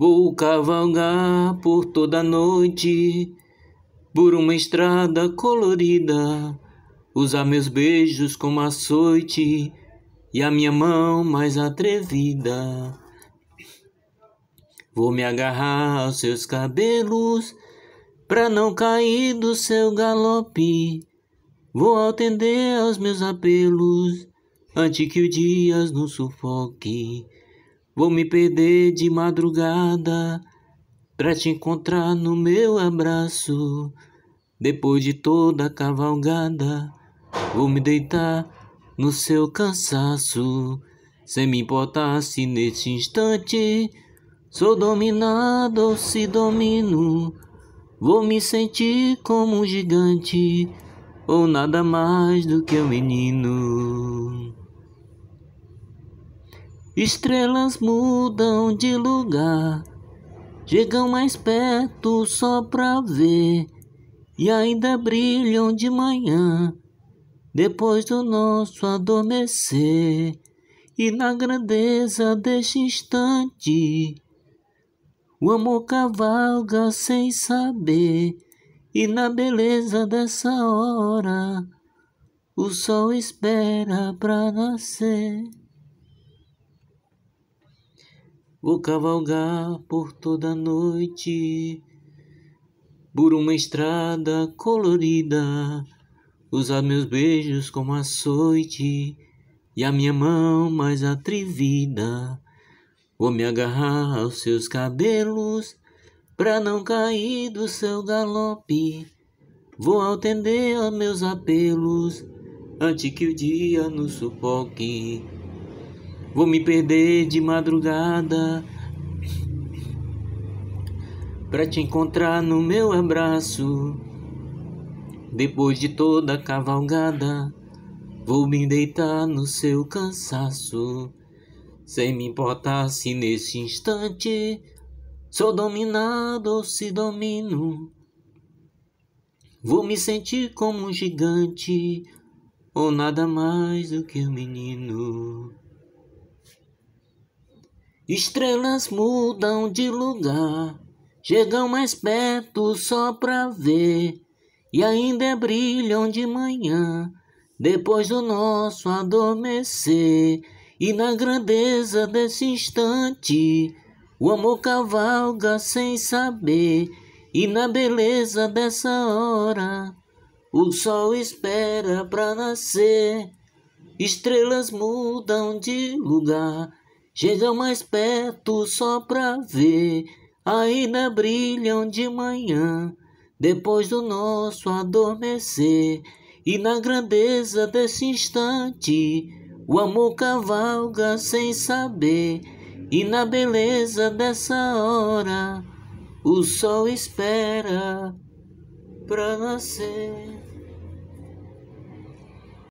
Vou cavalgar por toda noite, por uma estrada colorida, usar meus beijos como açoite e a minha mão mais atrevida. Vou me agarrar aos seus cabelos pra não cair do seu galope. Vou atender aos meus apelos antes que o dia nos sufoque. Vou me perder de madrugada pra te encontrar no meu abraço. Depois de toda a cavalgada, vou me deitar no seu cansaço. Sem me importar se neste instante sou dominado ou se domino. Vou me sentir como um gigante ou nada mais do que um menino. Estrelas mudam de lugar, chegam mais perto só pra ver, e ainda brilham de manhã, depois do nosso adormecer. E na grandeza deste instante, o amor cavalga sem saber, e na beleza dessa hora, o sol espera pra nascer. Vou cavalgar por toda noite por uma estrada colorida, usar meus beijos como açoite e a minha mão mais atrevida. Vou me agarrar aos seus cabelos pra não cair do seu galope. Vou atender aos meus apelos antes que o dia nos sufoque. Vou me perder de madrugada para te encontrar no meu abraço. Depois de toda a cavalgada, vou me deitar no seu cansaço, sem me importar se nesse instante sou dominado ou se domino. Vou me sentir como um gigante ou nada mais do que um menino. Estrelas mudam de lugar, chegam mais perto só pra ver, e ainda é brilham de manhã, depois do nosso adormecer. E na grandeza desse instante, o amor cavalga sem saber, e na beleza dessa hora, o sol espera pra nascer. Estrelas mudam de lugar Chegam mais perto só pra ver, ainda brilham de manhã, depois do nosso adormecer, e na grandeza desse instante, o amor cavalga sem saber, e na beleza dessa hora, o sol espera pra nascer.